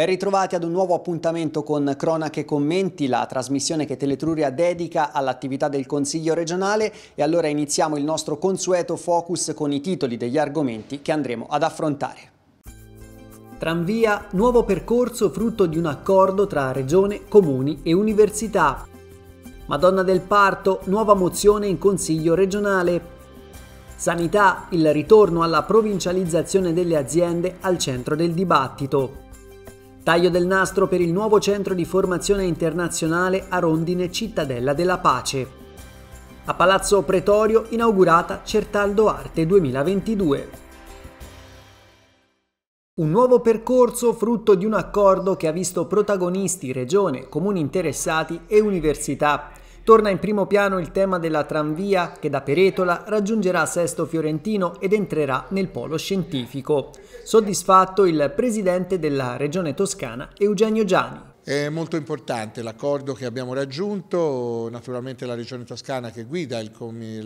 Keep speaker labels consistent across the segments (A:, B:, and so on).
A: Ben ritrovati ad un nuovo appuntamento con Cronache Commenti, la trasmissione che Teletruria dedica all'attività del Consiglio regionale e allora iniziamo il nostro consueto focus con i titoli degli argomenti che andremo ad affrontare. Tranvia, nuovo percorso frutto di un accordo tra regione, comuni e università. Madonna del Parto, nuova mozione in Consiglio regionale. Sanità, il ritorno alla provincializzazione delle aziende al centro del dibattito. Taglio del nastro per il nuovo centro di formazione internazionale a Rondine Cittadella della Pace. A Palazzo Pretorio inaugurata Certaldo Arte 2022. Un nuovo percorso frutto di un accordo che ha visto protagonisti regione, comuni interessati e università. Torna in primo piano il tema della tranvia che da Peretola raggiungerà Sesto Fiorentino ed entrerà nel polo scientifico. Soddisfatto il presidente della Regione Toscana Eugenio Giani.
B: È molto importante l'accordo che abbiamo raggiunto, naturalmente la Regione Toscana che guida il,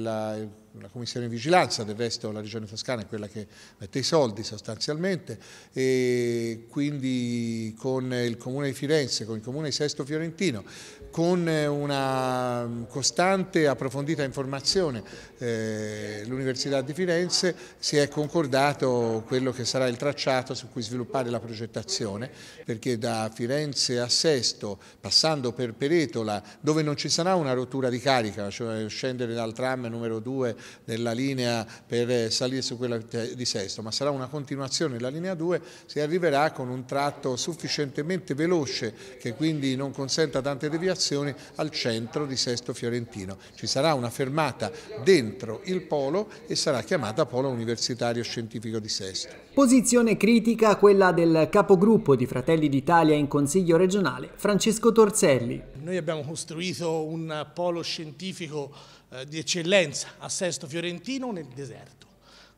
B: la, il la commissione di vigilanza, del resto la regione toscana è quella che mette i soldi sostanzialmente, e quindi con il comune di Firenze, con il comune di Sesto Fiorentino, con eh, una costante e approfondita informazione eh, l'Università di Firenze si è concordato quello che sarà il tracciato su cui sviluppare la progettazione, perché da Firenze a Sesto, passando per Peretola, dove non ci sarà una rottura di carica, cioè scendere dal tram numero 2 nella linea per eh, salire su quella di Sesto, ma sarà una continuazione della linea 2, si arriverà con un tratto sufficientemente veloce che quindi non consenta tante deviazioni al centro di Sesto Fiorentino. Ci sarà una fermata dentro il polo e sarà chiamata Polo Universitario Scientifico di Sesto.
A: Posizione critica quella del capogruppo di Fratelli d'Italia in Consiglio regionale, Francesco Torzelli.
B: Noi abbiamo costruito un polo scientifico eh, di eccellenza a Sesto Fiorentino nel deserto.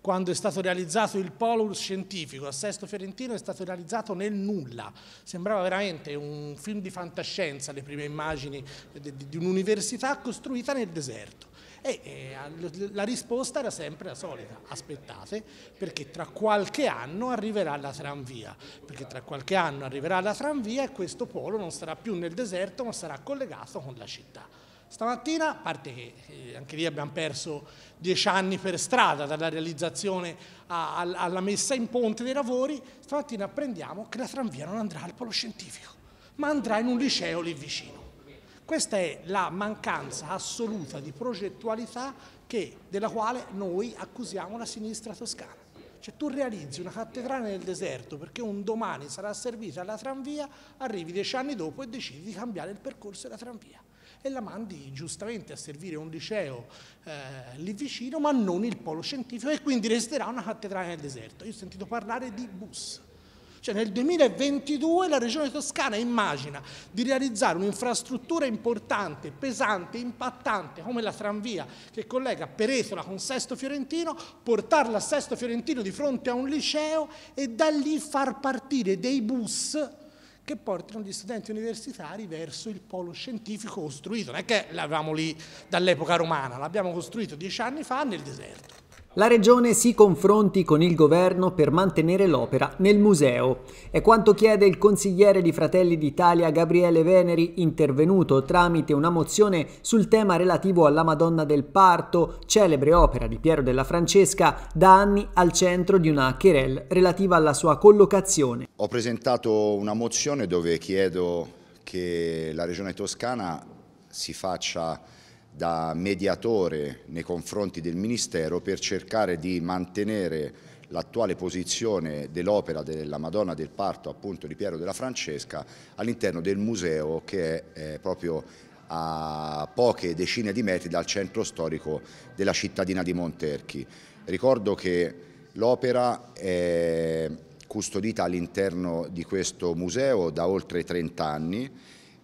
B: Quando è stato realizzato il polo scientifico a Sesto Fiorentino è stato realizzato nel nulla. Sembrava veramente un film di fantascienza le prime immagini di, un'università costruita nel deserto. e eh, la risposta era sempre la solita, aspettate perché tra qualche anno arriverà la tranvia, perché tra qualche anno arriverà la tranvia e questo polo non sarà più nel deserto ma sarà collegato con la città. Stamattina, a parte che eh, anche lì abbiamo perso dieci anni per strada dalla realizzazione alla messa in ponte dei lavori, stamattina apprendiamo che la tranvia non andrà al polo scientifico, ma andrà in un liceo lì vicino. Questa è la mancanza assoluta di progettualità che, della quale noi accusiamo la sinistra toscana. Cioè tu realizzi una cattedrale nel deserto perché un domani sarà servita la tranvia, arrivi dieci anni dopo e decidi di cambiare il percorso della tranvia e la mandi giustamente a servire un liceo eh, lì vicino, ma non il polo scientifico e quindi resterà una cattedrale nel deserto. Io ho sentito parlare di bus. Cioè nel 2022 la regione toscana immagina di realizzare un'infrastruttura importante, pesante, impattante come la tranvia che collega Peretola con Sesto Fiorentino, portarla a Sesto Fiorentino di fronte a un liceo e da lì far partire dei bus che portano gli studenti universitari verso il polo scientifico costruito, non è che l'avevamo lì dall'epoca romana, l'abbiamo costruito dieci anni fa nel deserto.
A: La regione si confronti con il governo per mantenere l'opera nel museo. È quanto chiede il consigliere di Fratelli d'Italia Gabriele Veneri, intervenuto tramite una mozione sul tema relativo alla Madonna del Parto, celebre opera di Piero della Francesca, da anni al centro di una querel
C: relativa alla sua collocazione. Ho presentato una mozione dove chiedo che la regione toscana si faccia da mediatore nei confronti del Ministero per cercare di mantenere l'attuale posizione dell'opera della Madonna del Parto appunto di Piero della Francesca all'interno del museo che è eh, proprio a poche decine di metri dal centro storico della cittadina di Monterchi. Ricordo che l'opera è custodita all'interno di questo museo da oltre 30 anni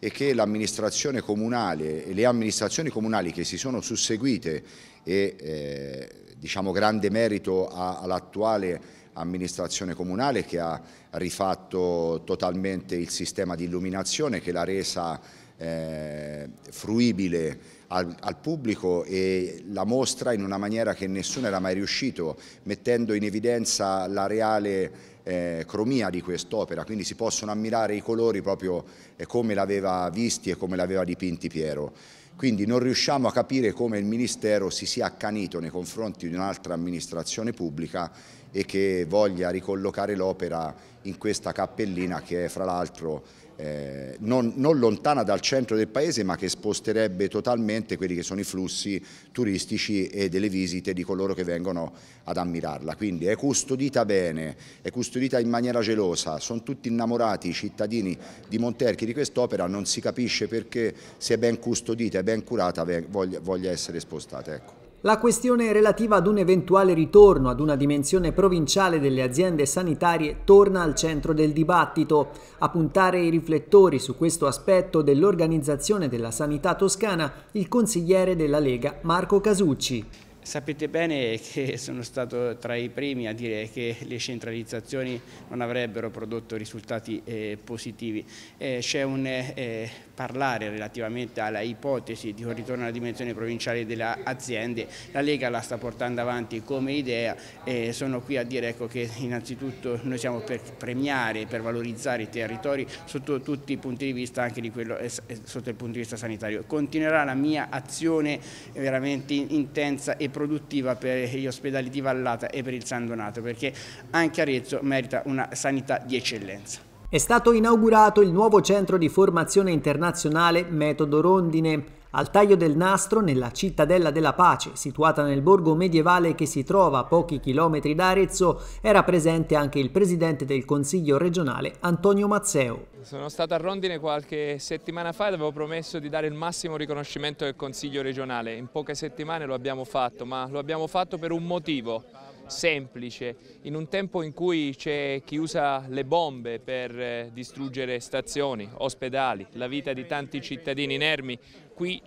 C: e che l'amministrazione comunale e le amministrazioni comunali che si sono susseguite e eh, diciamo grande merito all'attuale amministrazione comunale che ha rifatto totalmente il sistema di illuminazione che l'ha resa eh, fruibile al, al pubblico e la mostra in una maniera che nessuno era mai riuscito, mettendo in evidenza la reale eh, cromia di quest'opera, quindi si possono ammirare i colori proprio eh, come l'aveva visti e come l'aveva dipinti Piero. Quindi non riusciamo a capire come il Ministero si sia accanito nei confronti di un'altra amministrazione pubblica e che voglia ricollocare l'opera in questa cappellina che è fra l'altro eh, non, non, lontana dal centro del paese ma che sposterebbe totalmente quelli che sono i flussi turistici e delle visite di coloro che vengono ad ammirarla. Quindi è custodita bene, è custodita in maniera gelosa, sono tutti innamorati i cittadini di Monterchi di quest'opera, non si capisce perché se è ben custodita e ben curata voglia, voglia essere spostata. Ecco
A: la questione relativa ad un eventuale ritorno ad una dimensione provinciale delle aziende sanitarie torna al centro del dibattito. A puntare i riflettori su questo aspetto dell'organizzazione della sanità toscana il consigliere della Lega Marco Casucci.
B: Sapete bene che sono stato tra i primi a dire che le centralizzazioni non avrebbero prodotto risultati eh, positivi. Eh, C'è un eh, parlare relativamente alla ipotesi di un ritorno alla dimensione provinciale delle aziende. La Lega la sta portando avanti come idea e sono qui a dire ecco, che innanzitutto noi siamo per premiare, per valorizzare i territori sotto tutti i punti di vista, anche di quello, eh, eh, sotto il punto di vista sanitario. Continuerà la mia azione veramente intensa e produttiva per gli ospedali di Vallata e per il San Donato, perché anche Arezzo merita una sanità di eccellenza.
A: È stato inaugurato il nuovo centro di formazione internazionale Metodo Rondine, al taglio del nastro, nella cittadella della pace, situata nel borgo medievale che si trova a pochi chilometri da Arezzo, era presente anche il presidente del Consiglio regionale Antonio Mazzeo.
D: Sono stato a Rondine qualche settimana fa e avevo promesso di dare il massimo riconoscimento del Consiglio regionale. In poche settimane lo abbiamo fatto, ma lo abbiamo fatto per un motivo semplice, in un tempo in cui c'è chi usa le bombe per eh, distruggere stazioni, ospedali, la vita di tanti cittadini inermi, qui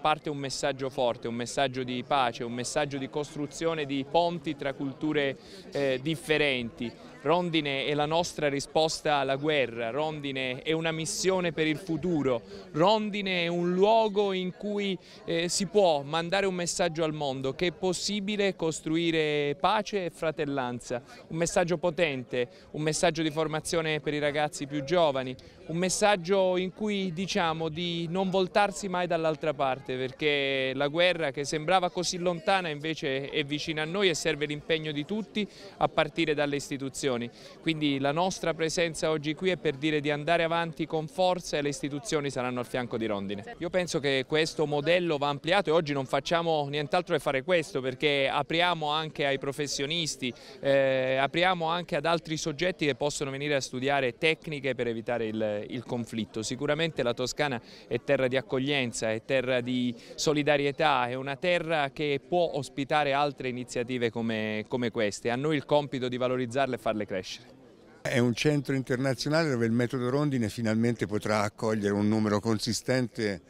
D: parte un messaggio forte, un messaggio di pace, un messaggio di costruzione di ponti tra culture eh, differenti Rondine è la nostra risposta alla guerra, Rondine è una missione per il futuro, Rondine è un luogo in cui eh, si può mandare un messaggio al mondo che è possibile costruire pace e fratellanza, un messaggio potente, un messaggio di formazione per i ragazzi più giovani, un messaggio in cui diciamo di non voltarsi mai dall'altra parte perché la guerra che sembrava così lontana invece è vicina a noi e serve l'impegno di tutti a partire dalle istituzioni istituzioni. Quindi la nostra presenza oggi qui è per dire di andare avanti con forza e le istituzioni saranno al fianco di Rondine. Io penso che questo modello va ampliato e oggi non facciamo nient'altro che fare questo perché apriamo anche ai professionisti, eh, apriamo anche ad altri soggetti che possono venire a studiare tecniche per evitare il, il conflitto. Sicuramente la Toscana è terra di accoglienza, è terra di solidarietà, è una terra che può ospitare altre iniziative come, come queste. A noi il compito di valorizzarle e farle crescere.
E: È un centro internazionale dove il metodo Rondine finalmente potrà accogliere un numero consistente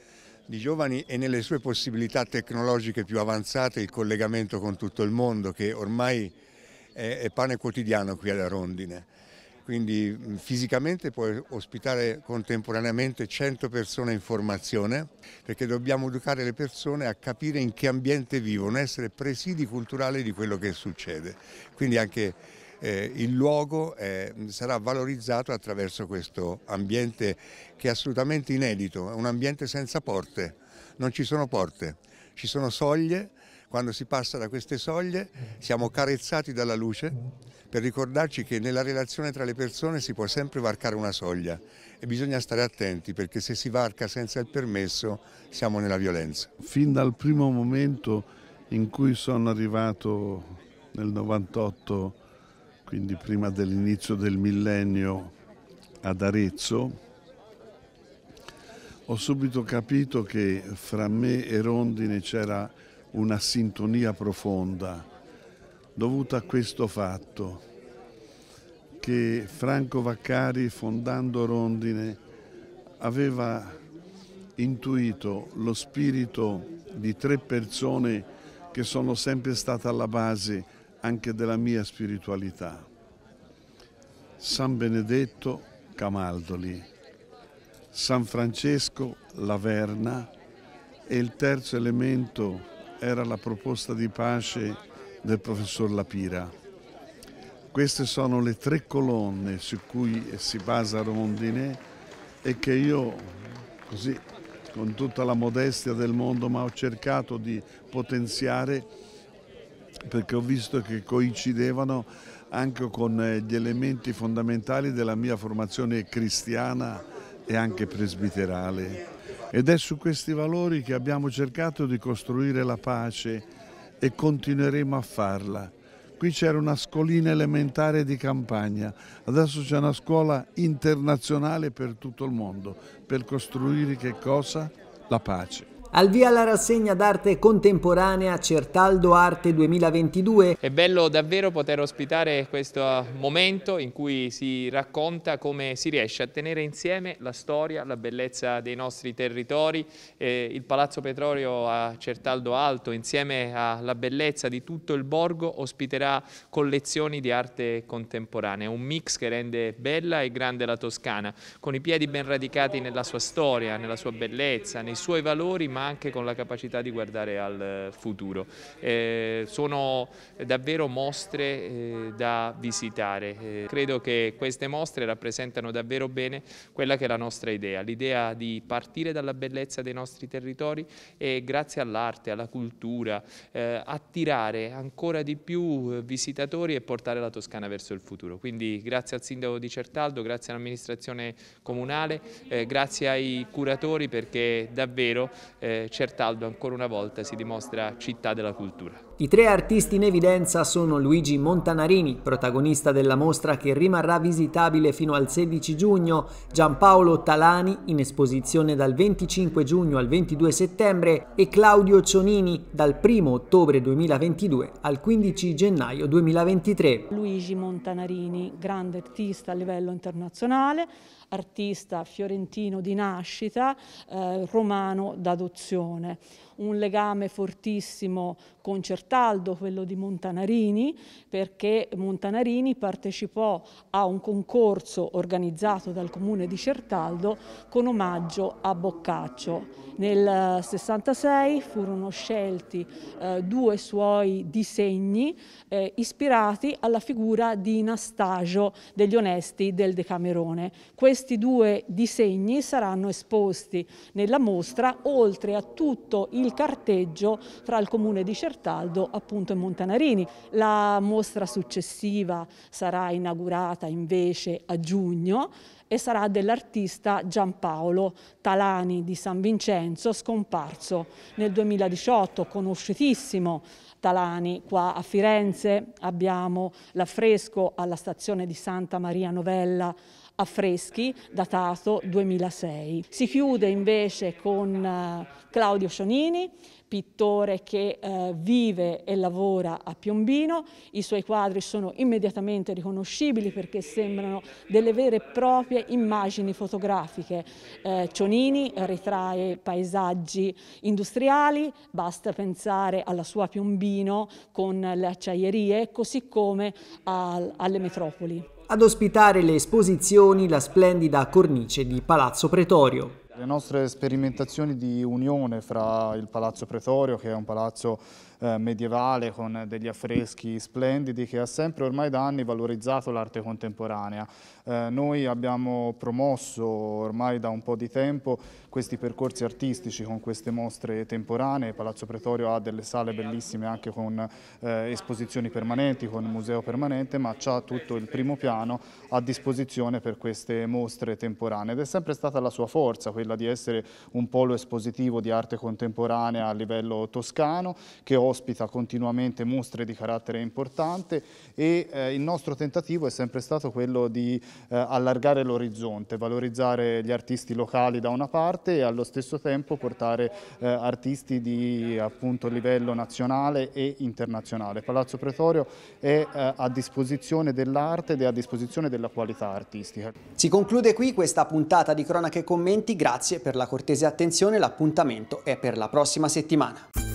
E: di giovani e nelle sue possibilità tecnologiche più avanzate il collegamento con tutto il mondo che ormai è, pane quotidiano qui alla Rondine. Quindi mm, fisicamente puoi ospitare contemporaneamente 100 persone in formazione perché dobbiamo educare le persone a capire in che ambiente vivono, essere presidi culturali di quello che succede. Quindi anche eh, il luogo è, eh, sarà valorizzato attraverso questo ambiente che è assolutamente inedito, è un ambiente senza porte, non ci sono porte, ci sono soglie, quando si passa da queste soglie siamo carezzati dalla luce per ricordarci che nella relazione tra le persone si può sempre varcare una soglia e bisogna stare attenti perché se si varca senza il permesso siamo nella violenza. Fin dal primo momento in cui sono arrivato nel 98 quindi prima dell'inizio del millennio ad Arezzo, ho subito capito che fra me e Rondine c'era una sintonia profonda dovuta a questo fatto che Franco Vaccari fondando Rondine aveva intuito lo spirito di tre persone che sono sempre state alla base anche della mia spiritualità. San Benedetto Camaldoli, San Francesco Laverna e il terzo elemento era la proposta di pace del professor Lapira. Queste sono le tre colonne su cui si basa Romondinet e che io, così, con tutta la modestia del mondo, ma ho cercato di potenziare perché ho visto che coincidevano anche con eh, gli elementi fondamentali della mia formazione cristiana e anche presbiterale. Ed è su questi valori che abbiamo cercato di costruire la pace e continueremo a farla. Qui c'era una scolina elementare di campagna, adesso c'è una scuola internazionale per tutto il mondo, per costruire che cosa? La pace. Al via la rassegna d'arte contemporanea
A: Certaldo Arte 2022.
D: È bello davvero poter ospitare questo eh, momento in cui si racconta come si riesce a tenere insieme la storia, la bellezza dei nostri territori, eh, il Palazzo Petrolio a Certaldo Alto insieme alla bellezza di tutto il borgo ospiterà collezioni di arte contemporanea, un mix che rende bella e grande la Toscana, con i piedi ben radicati nella sua storia, nella sua bellezza, nei suoi valori ma anche con la capacità di guardare al eh, futuro. Eh, sono eh, davvero mostre eh, da visitare. Eh, credo che queste mostre rappresentano davvero bene quella che è la nostra idea, l'idea di partire dalla bellezza dei nostri territori e grazie all'arte, alla cultura, eh, attirare ancora di più visitatori e portare la Toscana verso il futuro. Quindi grazie al sindaco di Certaldo, grazie all'amministrazione comunale, grazie ai curatori perché davvero eh, Certaldo ancora una volta si dimostra città della cultura.
A: I tre artisti in evidenza sono Luigi Montanarini, protagonista della mostra che rimarrà visitabile fino al 16 giugno, Giampaolo Talani, in esposizione dal 25 giugno al 22 settembre, e Claudio Cionini, dal 1 ottobre 2022 al 15 gennaio 2023.
F: Luigi Montanarini, grande artista a livello internazionale, artista fiorentino di nascita, eh, romano d'adozione. Un legame fortissimo con Certaldo, quello di Montanarini, perché Montanarini partecipò a un concorso organizzato dal comune di Certaldo con omaggio a Boccaccio. Nel 66 eh, furono scelti eh, due suoi disegni eh, ispirati alla figura di Nastagio degli Onesti del Decamerone. Questo questi due disegni saranno esposti nella mostra oltre a tutto il carteggio tra il comune di Certaldo appunto, e Montanarini. La mostra successiva sarà inaugurata invece a giugno e sarà dell'artista Giampaolo Talani di San Vincenzo, scomparso nel 2018, conosciutissimo Talani qua a Firenze. Abbiamo l'affresco alla stazione di Santa Maria Novella affreschi datato 2006. Si chiude invece con eh, Claudio Cionini, pittore che eh, vive e lavora a Piombino. I suoi quadri sono immediatamente riconoscibili perché sembrano delle vere e proprie immagini fotografiche. Eh, Cionini ritrae paesaggi industriali, basta pensare alla sua Piombino con le acciaierie, così come alle metropoli.
A: Ad
G: ospitare le esposizioni
A: la splendida cornice di Palazzo Pretorio.
G: Le nostre sperimentazioni di unione fra il Palazzo Pretorio, che è un palazzo eh, medievale con degli affreschi splendidi, che ha sempre ormai da anni valorizzato l'arte contemporanea. Eh, noi abbiamo promosso ormai da un po' di tempo questi percorsi artistici con queste mostre temporanee. Palazzo Pretorio ha delle sale bellissime anche con eh, esposizioni permanenti, con museo permanente, ma ha tutto il primo piano a disposizione per queste mostre temporanee ed è sempre stata la sua forza, quella di essere un polo espositivo di arte contemporanea a livello toscano che ospita continuamente mostre di carattere importante e eh, il nostro tentativo è sempre stato quello di eh, allargare l'orizzonte, valorizzare gli artisti locali da una parte arte e allo stesso tempo portare eh, artisti di appunto, livello nazionale e internazionale. Palazzo Pretorio è eh, a disposizione dell'arte ed è a disposizione della qualità artistica. Si conclude qui questa puntata di Cronache e Commenti, grazie
A: per la cortese attenzione, l'appuntamento è per la prossima settimana.